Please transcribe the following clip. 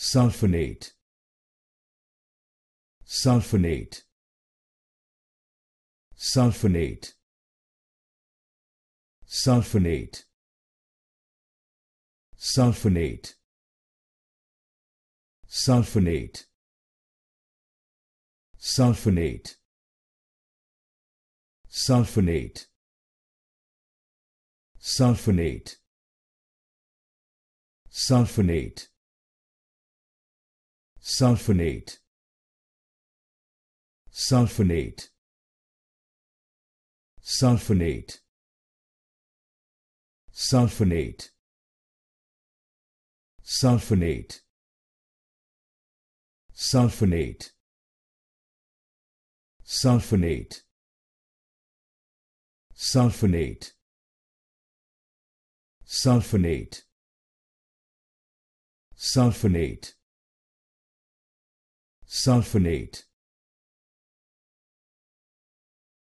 sulfonate sulfonate sulfonate sulfonate sulfonate sulfonate sulfonate sulfonate sulfonate sulfonate sulfonate sulfonate sulfonate sulfonate sulfonate sulfonate sulfonate sulfonate sulfonate sulfonate sulfonate